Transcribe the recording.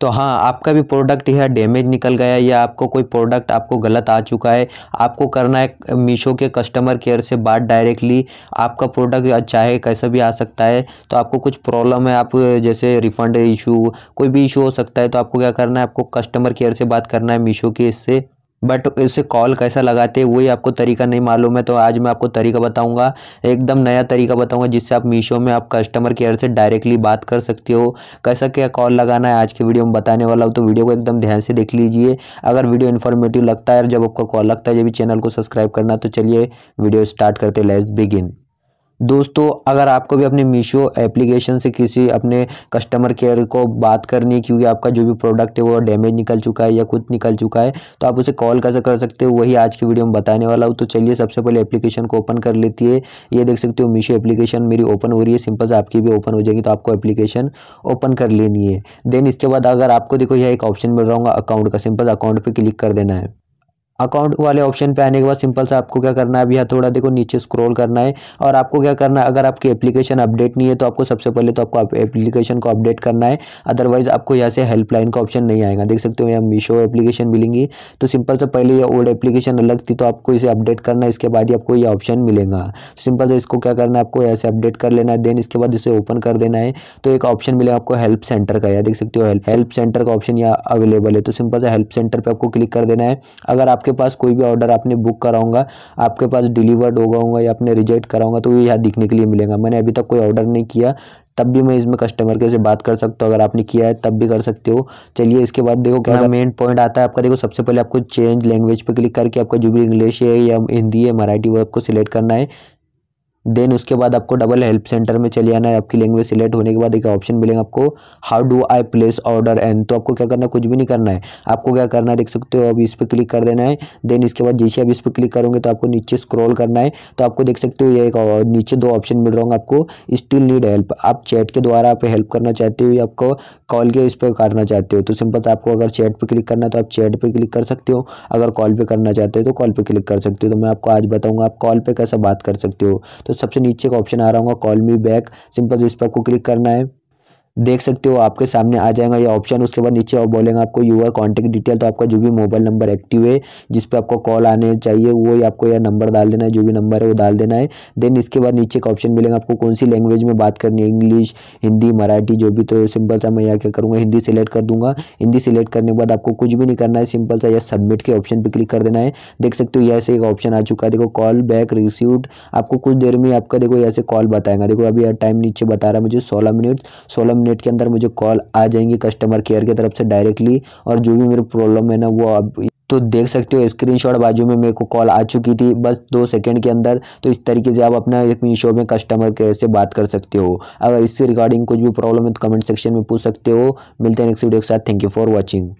तो हाँ आपका भी प्रोडक्ट यह डैमेज निकल गया या आपको कोई प्रोडक्ट आपको गलत आ चुका है आपको करना है मीशो के कस्टमर केयर से बात डायरेक्टली आपका प्रोडक्ट चाहे कैसा भी आ सकता है तो आपको कुछ प्रॉब्लम है आप जैसे रिफ़ंड इशू कोई भी इशू हो सकता है तो आपको क्या करना है आपको कस्टमर केयर से बात करना है मीशो के इससे बट इसे कॉल कैसा लगाते हैं वही आपको तरीका नहीं मालूम है तो आज मैं आपको तरीका बताऊंगा एकदम नया तरीका बताऊंगा जिससे आप मीशो में आप कस्टमर केयर से डायरेक्टली बात कर सकते हो कैसा क्या कॉल लगाना है आज के वीडियो में बताने वाला हूँ तो वीडियो को एकदम ध्यान से देख लीजिए अगर वीडियो इन्फॉर्मेटिव लगता है और जब आपका कॉल लगता है जब भी चैनल को सब्सक्राइब करना तो चलिए वीडियो स्टार्ट करते लेट्स बिगिन दोस्तों अगर आपको भी अपने मीशो एप्लीकेशन से किसी अपने कस्टमर केयर को बात करनी है क्योंकि आपका जो भी प्रोडक्ट है वो डैमेज निकल चुका है या कुछ निकल चुका है तो आप उसे कॉल कैसे कर सकते हो वही आज की वीडियो में बताने वाला हूँ तो चलिए सबसे पहले एप्लीकेशन को ओपन कर लेती है ये देख सकते हो मीशो एप्लीकेशन मेरी ओपन हो रही है सिंपल से आपकी भी ओपन हो जाएगी तो आपको एप्लीकेशन ओपन कर लेनी है देन इसके बाद अगर आपको देखो यह एक ऑप्शन मिल रहा हूँ अकाउंट का सिंपल अकाउंट पर क्लिक कर देना है अकाउंट वाले ऑप्शन पे आने के बाद सिंपल से आपको क्या करना है अभी यहाँ थोड़ा देखो नीचे स्क्रॉल करना है और आपको क्या करना है अगर आपकी एप्लीकेशन अपडेट नहीं है तो आपको सबसे पहले तो आपको एप्लीकेशन को अपडेट करना है अदरवाइज आपको यहाँ से हेल्पलाइन का ऑप्शन नहीं आएगा देख सकते हो यहाँ मीशो एप्लीकेशन मिलेंगी तो सिंपल से पहले ये ओल्ड एप्लीकेशन अलग थी तो आपको इसे अपडेट करना है इसके बाद ही आपको ये ऑप्शन मिलेगा तो सिंपल से इसको क्या करना है आपको से अपडेट कर लेना है देन इसके बाद इसे ओपन कर देना है तो एक ऑप्शन मिलेगा आपको हेल्प सेंटर का या देख सकते हो हेल्प सेंटर का ऑप्शन यहाँ अवेलेबल है तो सिंपल से हेल्प सेंटर पर आपको क्लिक कर देना है अगर आप आपके पास कोई भी ऑर्डर आपने बुक कराऊंगा आपके पास डिलीवर्ड होगा या आपने रिजेक्ट कराऊंगा तो ये यहाँ दिखने के लिए मिलेगा मैंने अभी तक कोई ऑर्डर नहीं किया तब भी मैं इसमें कस्टमर के से बात कर सकता हूँ अगर आपने किया है तब भी कर सकते हो चलिए इसके बाद देखो क्या मेन तो पॉइंट आता है आपका देखो सबसे पहले आपको चेंज लैंग्वेज पे क्लिक करके आपका जो भी इंग्लिश है या हिंदी है मराठी वो आपको सिलेक्ट करना है देन उसके बाद आपको डबल हेल्प सेंटर में चले आना है आपकी लैंग्वेज सिलेक्ट होने के बाद एक ऑप्शन मिलेगा आपको how do I place order and तो आपको क्या करना है कुछ भी नहीं करना है आपको क्या करना है देख सकते हो अब इस पर क्लिक कर देना है देन इसके बाद जैसे आप इस पर क्लिक करोगे तो आपको नीचे स्क्रॉल करना है तो आपको देख सकते हो ये एक नीचे दो ऑप्शन मिल रहा होंगे आपको स्टिल नीड हेल्प आप चैट के द्वारा आप हेल्प करना चाहते हो या आपको कॉल के इस पर करना चाहते हो तो सिंपल आपको अगर चैट पर क्लिक करना है तो आप चैट पर क्लिक कर सकते हो अगर कॉल पर करना चाहते हो तो कॉल पर क्लिक कर सकते हो तो मैं आपको आज बताऊँगा आप कॉल पर कैसे बात कर सकते हो तो सबसे नीचे का ऑप्शन आ रहा होगा कॉल मी बैक सिंपल इस पर आपको क्लिक करना है देख सकते हो आपके सामने आ जाएगा ये ऑप्शन उसके बाद नीचे और बोलेंगे आपको यूआर कॉन्टैक्ट डिटेल तो आपका जो भी मोबाइल नंबर एक्टिव है जिस पर आपको कॉल आने चाहिए वो आपको यह नंबर डाल देना है जो भी नंबर है वो डाल देना है देन इसके बाद नीचे एक ऑप्शन मिलेगा आपको कौन सी लैंग्वेज में बात करनी है इंग्लिश हिंदी मराठी जो भी तो सिंपल सा मैं यहाँ क्या करूँगा हिंदी सेलेक्ट कर दूंगा हिंदी सेलेक्ट करने के बाद आपको कुछ भी नहीं करना है सिंपल सा यह सबमिट के ऑप्शन पर क्लिक कर देना है देख सकते हो से एक ऑप्शन आ चुका है देखो कॉल बैक रिसीव आपको कुछ देर में आपका देखो यहाँ से कॉल बताएगा देखो अभी टाइम नीचे बता रहा है मुझे सोलह मिनट सोलह मिनट के अंदर मुझे कॉल आ जाएंगी कस्टमर केयर की के तरफ से डायरेक्टली और जो भी मेरी प्रॉब्लम है ना वो अब तो देख सकते हो स्क्रीनशॉट बाजू में मेरे को कॉल आ चुकी थी बस दो सेकंड के अंदर तो इस तरीके से आप अपना एक मीशो में कस्टमर केयर से बात कर सकते हो अगर इससे रिगार्डिंग कुछ भी प्रॉब्लम है तो कमेंट सेक्शन में पूछ सकते हो मिलते हैं नेक्स्ट वीडियो के साथ थैंक यू फॉर वॉचिंग